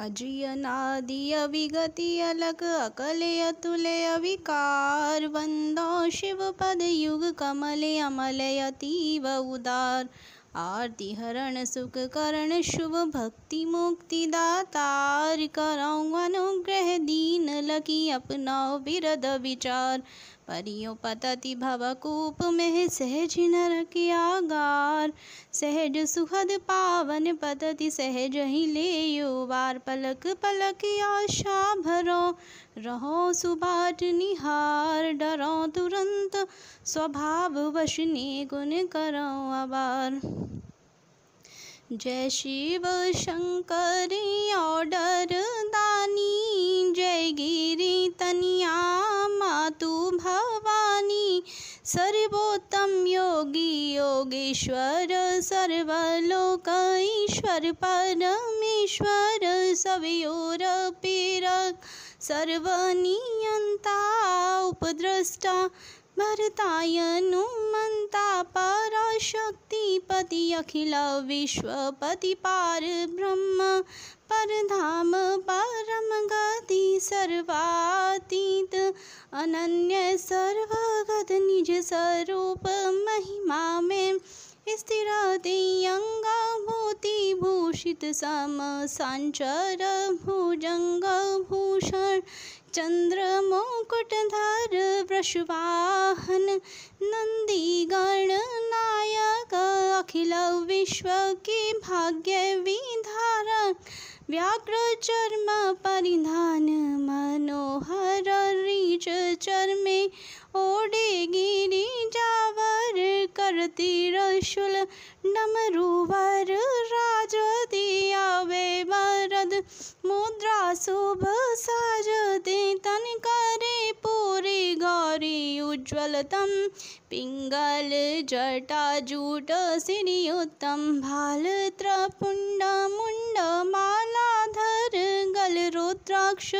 अजय नादि अविगति अलक अकलय तुलय विकार वन्दो युग कमल अमलय अतीव उदार आरती हरण सुख करण शुभ भक्ति मुक्ति दातार कराऊँ अनुग्रह दीन लगी अपनाओ विरद विचार परियो पतति भवकूप में सहज नरक आगार सहज सुहद पावन पतति सहज ही ले वार पलक पलक आशा भरो रहो सुबाट निहार डरो तुरंत स्वभाव वशनी गुण करो आबार जय शिव शंकर ऑर्डर दानी जय गिरी तनिया मातु भवानी सर्वोत्तम योगी योगेश्वर सर्वलोक ईश्वर परमेश्वर सवियोर पीरक सर्वनियन्ता उपद्रष्टा भरतायनुमन्ता पराशक्तिपति अखिल विश्वपति पार ब्रह्म परधाम गति सर्वातीत अनन्य सर्वगत निज स्वरूप महिमा में स्थिरति अंगा हर्षितसमसाञ्चार नंदी गण वृषवाहन अखिल विश्व के व्याघ्र चर्म परिधान मनोहर रीच चर्मे ओडे गिरी जावर करती रशुल नमरुवर मुद्रा शुभ साजते तन करे पूरी गौरी उज्ज्वलतम पिंगल जटा जूट सिरी भाल त्रपुंड मुंड मालाधर गल रुद्राक्ष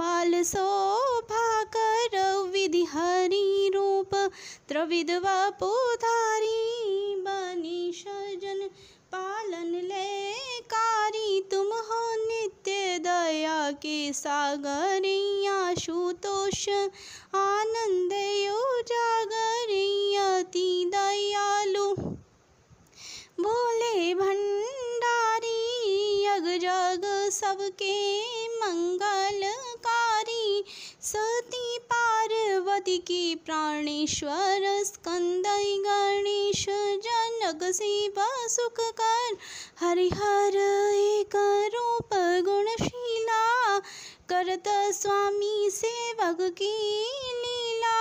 माल शोभा कर विधि हरि रूप त्रविद वपुधारी बनी सजन पालन कारी तुम हो नित्य दया के सागरिया शुतोष आनंद यो जागरियति दयालु भोले भंडारी यग जग सबके मंगल सती पार्वती की प्राणेश्वर स्कंद गणेश जनक शिव कर हरिहर एक रूप गुणशीला करत स्वामी सेवक की लीला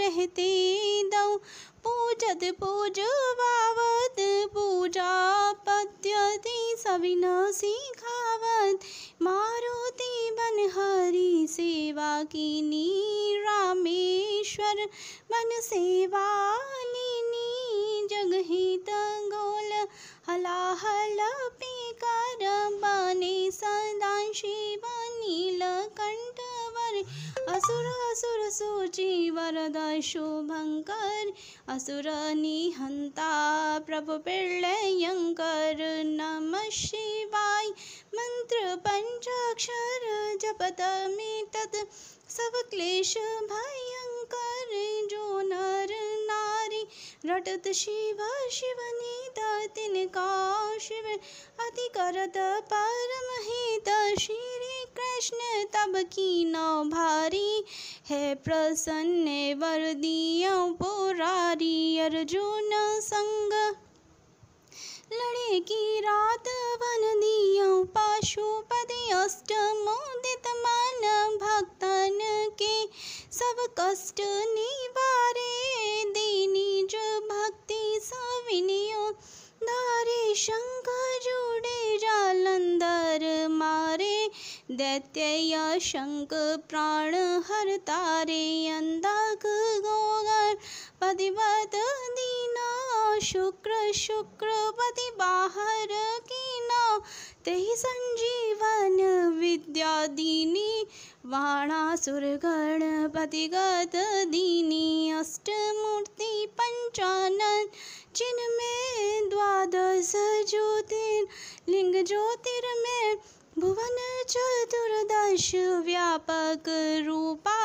रहते दो पूजद पूजवावत पूजा पद्यति सविनाशी खावत मारुति बन बनहरी सेवा की नी रामेश्वर मन सेवा लीनी जगहित गोल हला हल पे कर बने सदा शिव नीलकंठ शंकर असुर असुर सूची वरद शुभंकर असुर निहंता प्रभु पिर्लयंकर नम शिवाय मंत्र मन्त्रपञ्चाक्षर जपतमे तत् भयंकर जो नर नारी रटत शिव तिन का शिव अति करत परमहित श्री कृष्ण तब की नौ भारी है प्रसन्न वर दियो पुरारी अर्जुन संग लड़ेगी रात वन दियों पाशुपति अष्टमोदित मन भक्तन के सब कष्ट निवारे देनी जो भक्ति सविनियो धारे शंख जुड़े जालंधर मारे दैत्य या शंख प्राण हर तारे अंधक गोगर दीना शुक्र शुक्रपति बाहर कीना ते संजीवन विद्या दीनी वाणासुर गणपतिगत दीनी अष्टमूर्ति पंचानन में द्वादश ज्योतिर्लिंग ज्योतिर्मय भुवन चतुर्दश व्यापक रूपा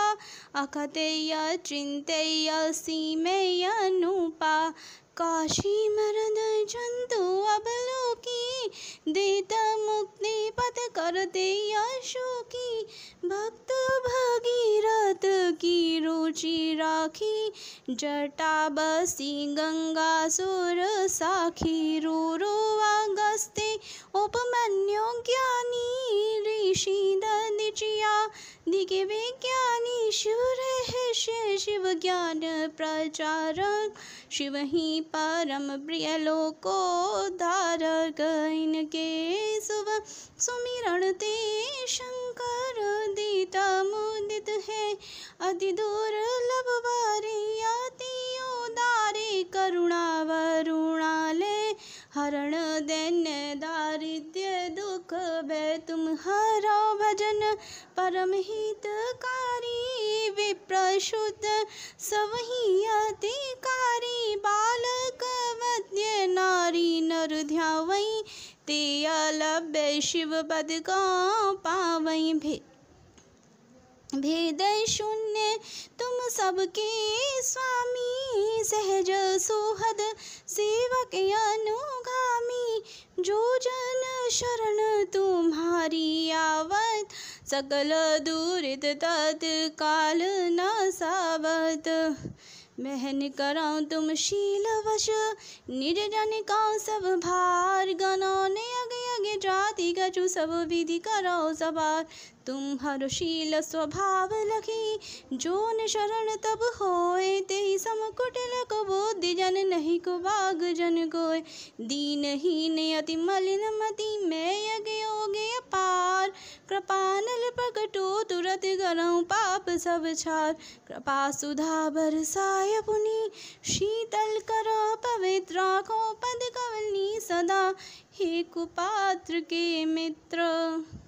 अखतेय चिंतय सीमेय नूपा काशी मरद जंतु अबलोकी देत मुक्ति पद करते यशोकी भक्त भगीरथ की रुचि राखी जटा बसी गंगा सुर साखी रो वस्ते उपमन्यो ज्ञानी ऋषि दिखे दिगे ज्ञानी शिव रहस्य शिव ज्ञान प्रचारक शिव ही परम प्रिय लोको धारक इनके सुव सुमिरण ते शंकर मुदित मुदित है अति दुर्लभ वारियाती दारे करुणा वरुणालय हरण दैन्य दारिद्र्य दुख भय तुम हरो भजन परम हितकारी विप्रशुद्ध सवही अतिकारी बालक वद्य नारी नर ध्यावई ते अलभ्य शिव पद का पावई भी भेद शून्य तुम सबके स्वामी सहज सोहद सेवक अनुगामी जो जन शरण तुम्हारी आवत सकल दूरित तत्काल न सावत महन कराऊँ तुम शील वश निज जन का सब भार गनौने अगे अगे जाति गजु सब विधि कराओ सवार तुम हर शील स्वभाव लखी जो न शरण तब होए ते सम कुटिल को जन नहीं को बाग जन गोय दीन ही ने अति मलिन मति मैं यज्ञ योगे अपार कृपानल प्रकटो गति करऊँ पाप सब छात कृपा सुधा बरसाय पुनी शीतल कर को पद कवनी सदा हे कुपात्र के मित्र